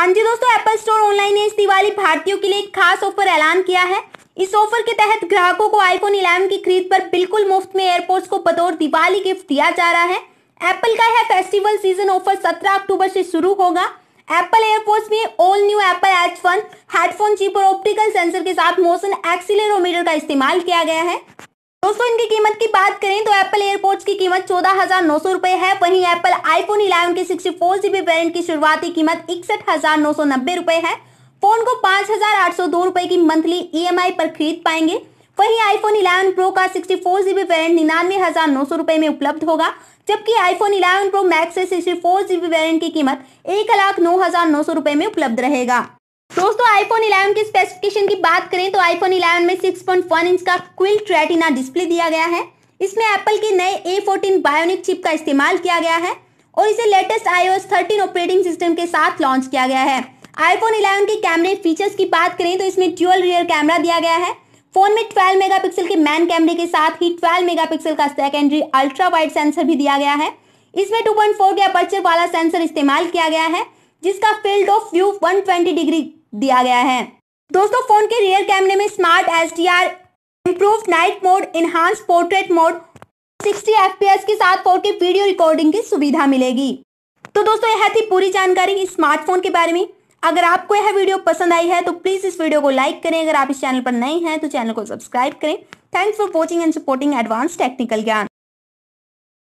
हाँ जी दोस्तों Apple store online ने इस दिवाली भारतीयों के लिए एक खास ऑफर ऐलान किया है इस ऑफर के तहत ग्राहकों को आईफोन 11 की खरीद पर बिल्कुल मुफ्त में एयरपोर्ट्स को बतौर दिवाली गिफ्ट दिया जा रहा है एप्पल का यह फेस्टिवल सीजन ऑफर 17 अक्टूबर से शुरू होगा एप्पल एयरपोर्ट्स में all new Apple H one headphone chip और ऑप्टिकल सेंसर के साथ मोशन एक्सीलरोमीटर का इस्तेमाल किया गया है दोस्तों इनकी कीमत की बात करें तो एप्पल एयरपोर्ट्स की कीमत चौदह हजार नौ सौ रुपए है वहीं एप्पल आईफोन इलेवन के सिक्सटी फोर जीबी वेरियंट की शुरुआती कीमत इकसठ हजार नौ सौ नब्बे रुपए है फोन को पांच हजार आठ सौ दो रुपए की मंथली ईएमआई e पर खरीद पाएंगे वहीं आईफोन इलेवन प्रो का सिक्सटी फोर जीबी वेरियंट निन्यानवे हजार नौ सौ रुपए में उपलब्ध होगा जबकि iPhone eleven pro max sixty four GB variant की कीमत एक लाख नौ हजार नौ सौ रुपए में उपलब्ध रहेगा दोस्तों आईफोन 11 के स्पेसिफिकेशन की बात करें तो आईफोन 11 में 6.1 इंच का क्विल ट्रेटिना डिस्प्ले दिया गया है इसमें एप्पल के नए ए फोर्टीन बायोनिक चिप का इस्तेमाल किया गया है और इसे लेटेस्ट आईओएस 13 ऑपरेटिंग सिस्टम के साथ लॉन्च किया गया है आईफोन 11 के कैमरे फीचर्स की बात करें तो इसमें ट्यूअल रियर कैमरा दिया गया है फोन में 12 मेगापिक्सल के मैन कैमरे के साथ ही 12 मेगापिक्सल का सेकेंडरी अल्ट्रा वाइड सेंसर भी दिया गया है इसमें 2.4 के अपर्चर वाला सेंसर इस्तेमाल किया गया है जिसका फील्ड ऑफ व्यू 120 डिग्री दिया गया है दोस्तों फोन के रियर कैमरे में smart S D R improve night mode enhance portrait mode 60 F के साथ के वीडियो रिकॉर्डिंग की सुविधा मिलेगी तो दोस्तों यह थी पूरी जानकारी इस स्मार्टफोन के बारे में अगर आपको यह वीडियो पसंद आई है तो प्लीज़ इस वीडियो को लाइक करें अगर आप इस चैनल पर नए हैं तो चैनल को सब्सक्राइब करें thanks for watching and supporting advance technical ज्ञान